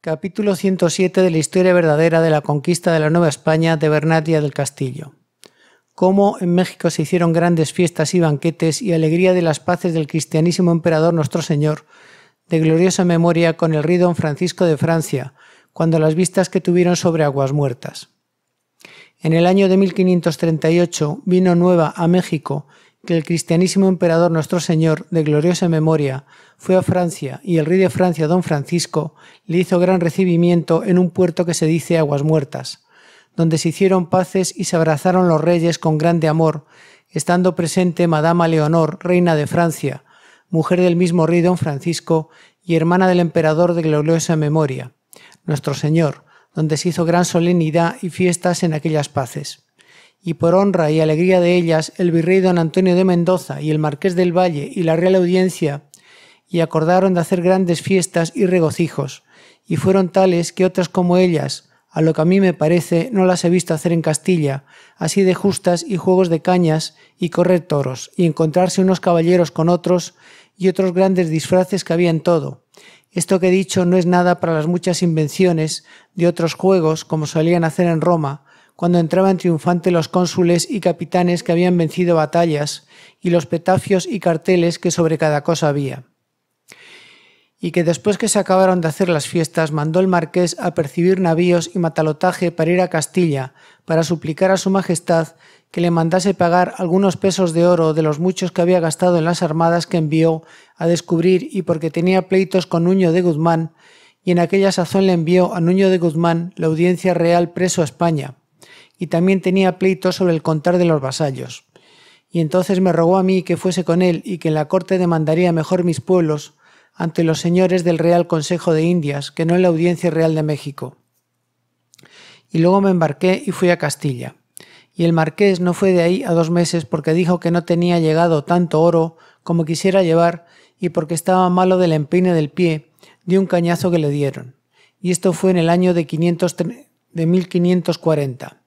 Capítulo 107 de la historia verdadera de la conquista de la Nueva España de Bernatia del Castillo. Cómo en México se hicieron grandes fiestas y banquetes y alegría de las paces del cristianísimo emperador nuestro Señor, de gloriosa memoria con el rey don Francisco de Francia, cuando las vistas que tuvieron sobre aguas muertas. En el año de 1538 vino nueva a México que el cristianísimo emperador nuestro Señor, de gloriosa memoria, fue a Francia y el rey de Francia, don Francisco, le hizo gran recibimiento en un puerto que se dice Aguas Muertas, donde se hicieron paces y se abrazaron los reyes con grande amor, estando presente Madama Leonor, reina de Francia, mujer del mismo rey don Francisco y hermana del emperador de gloriosa memoria, nuestro Señor, donde se hizo gran solemnidad y fiestas en aquellas paces y por honra y alegría de ellas, el virrey don Antonio de Mendoza y el marqués del Valle y la Real Audiencia, y acordaron de hacer grandes fiestas y regocijos, y fueron tales que otras como ellas, a lo que a mí me parece, no las he visto hacer en Castilla, así de justas y juegos de cañas y correr toros, y encontrarse unos caballeros con otros, y otros grandes disfraces que había en todo. Esto que he dicho no es nada para las muchas invenciones de otros juegos como solían hacer en Roma, cuando entraban triunfantes los cónsules y capitanes que habían vencido batallas, y los petafios y carteles que sobre cada cosa había. Y que después que se acabaron de hacer las fiestas, mandó el marqués a percibir navíos y matalotaje para ir a Castilla, para suplicar a su majestad que le mandase pagar algunos pesos de oro de los muchos que había gastado en las armadas que envió a descubrir y porque tenía pleitos con Nuño de Guzmán, y en aquella sazón le envió a Nuño de Guzmán la audiencia real preso a España, y también tenía pleito sobre el contar de los vasallos. Y entonces me rogó a mí que fuese con él y que en la corte demandaría mejor mis pueblos ante los señores del Real Consejo de Indias, que no en la Audiencia Real de México. Y luego me embarqué y fui a Castilla. Y el marqués no fue de ahí a dos meses porque dijo que no tenía llegado tanto oro como quisiera llevar y porque estaba malo de la empeine del pie de un cañazo que le dieron. Y esto fue en el año de, de 1540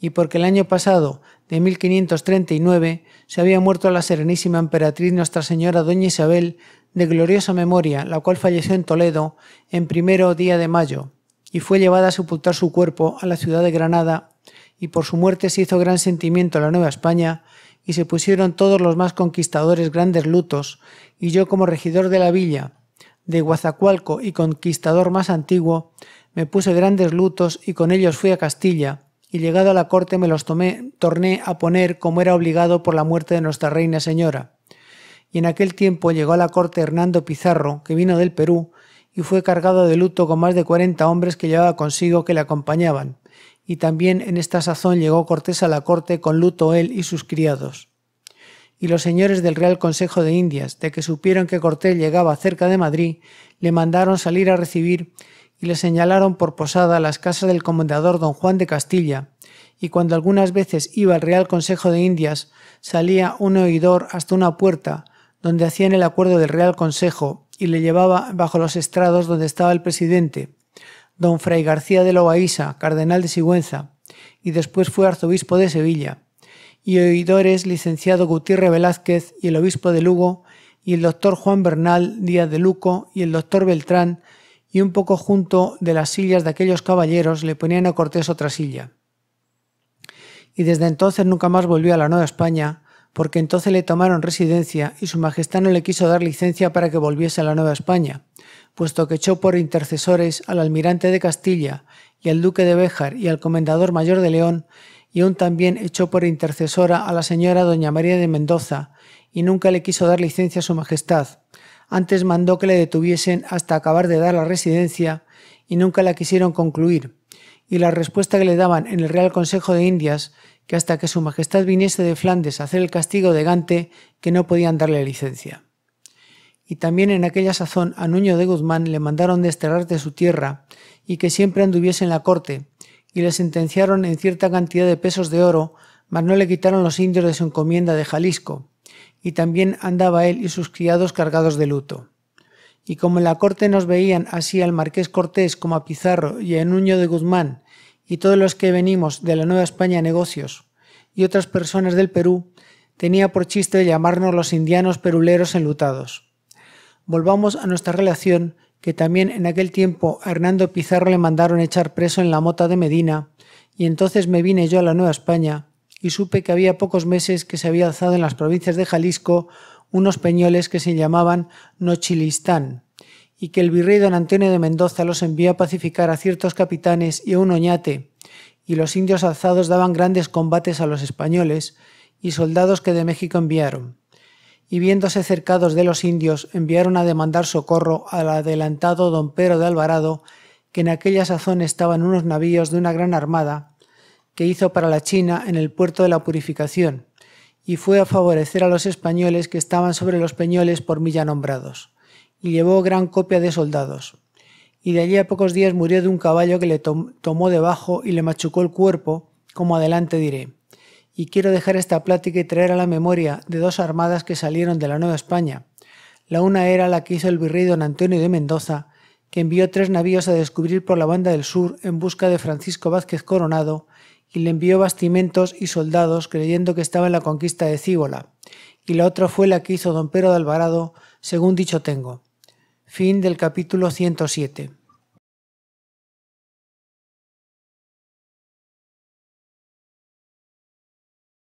y porque el año pasado, de 1539, se había muerto la serenísima emperatriz Nuestra Señora Doña Isabel, de gloriosa memoria, la cual falleció en Toledo en primero día de mayo, y fue llevada a sepultar su cuerpo a la ciudad de Granada, y por su muerte se hizo gran sentimiento en la Nueva España, y se pusieron todos los más conquistadores grandes lutos, y yo como regidor de la villa, de Guazacualco y conquistador más antiguo, me puse grandes lutos y con ellos fui a Castilla, y llegado a la corte me los tomé, torné a poner como era obligado por la muerte de nuestra reina señora. Y en aquel tiempo llegó a la corte Hernando Pizarro, que vino del Perú, y fue cargado de luto con más de cuarenta hombres que llevaba consigo que le acompañaban. Y también en esta sazón llegó Cortés a la corte con luto él y sus criados. Y los señores del Real Consejo de Indias, de que supieron que Cortés llegaba cerca de Madrid, le mandaron salir a recibir y le señalaron por posada las casas del comendador don Juan de Castilla, y cuando algunas veces iba al Real Consejo de Indias, salía un oidor hasta una puerta, donde hacían el acuerdo del Real Consejo, y le llevaba bajo los estrados donde estaba el presidente, don Fray García de Loaiza, cardenal de Sigüenza, y después fue arzobispo de Sevilla, y oidores licenciado Gutiérrez Velázquez y el obispo de Lugo, y el doctor Juan Bernal Díaz de Luco y el doctor Beltrán y un poco junto de las sillas de aquellos caballeros le ponían a Cortés otra silla. Y desde entonces nunca más volvió a la Nueva España, porque entonces le tomaron residencia y su majestad no le quiso dar licencia para que volviese a la Nueva España, puesto que echó por intercesores al almirante de Castilla y al duque de Béjar y al comendador mayor de León, y aún también echó por intercesora a la señora doña María de Mendoza, y nunca le quiso dar licencia a su majestad, antes mandó que le detuviesen hasta acabar de dar la residencia y nunca la quisieron concluir. Y la respuesta que le daban en el Real Consejo de Indias, que hasta que su Majestad viniese de Flandes a hacer el castigo de Gante, que no podían darle licencia. Y también en aquella sazón a Nuño de Guzmán le mandaron desterrar de su tierra y que siempre anduviese en la corte, y le sentenciaron en cierta cantidad de pesos de oro, mas no le quitaron los indios de su encomienda de Jalisco, y también andaba él y sus criados cargados de luto. Y como en la corte nos veían así al marqués Cortés como a Pizarro y a Nuño de Guzmán, y todos los que venimos de la Nueva España a negocios, y otras personas del Perú, tenía por chiste llamarnos los indianos peruleros enlutados. Volvamos a nuestra relación, que también en aquel tiempo a Hernando Pizarro le mandaron echar preso en la mota de Medina, y entonces me vine yo a la Nueva España, y supe que había pocos meses que se había alzado en las provincias de Jalisco unos peñoles que se llamaban Nochilistán, y que el virrey don Antonio de Mendoza los envió a pacificar a ciertos capitanes y a un oñate, y los indios alzados daban grandes combates a los españoles y soldados que de México enviaron. Y viéndose cercados de los indios, enviaron a demandar socorro al adelantado don Pedro de Alvarado, que en aquella sazón estaban unos navíos de una gran armada, que hizo para la China en el puerto de la Purificación, y fue a favorecer a los españoles que estaban sobre los peñoles por milla nombrados, y llevó gran copia de soldados. Y de allí a pocos días murió de un caballo que le tomó debajo y le machucó el cuerpo, como adelante diré. Y quiero dejar esta plática y traer a la memoria de dos armadas que salieron de la Nueva España. La una era la que hizo el virrey don Antonio de Mendoza, que envió tres navíos a descubrir por la banda del sur en busca de Francisco Vázquez Coronado, y le envió bastimentos y soldados creyendo que estaba en la conquista de Cíbola, y la otra fue la que hizo don Pedro de Alvarado, según dicho tengo. Fin del capítulo 107.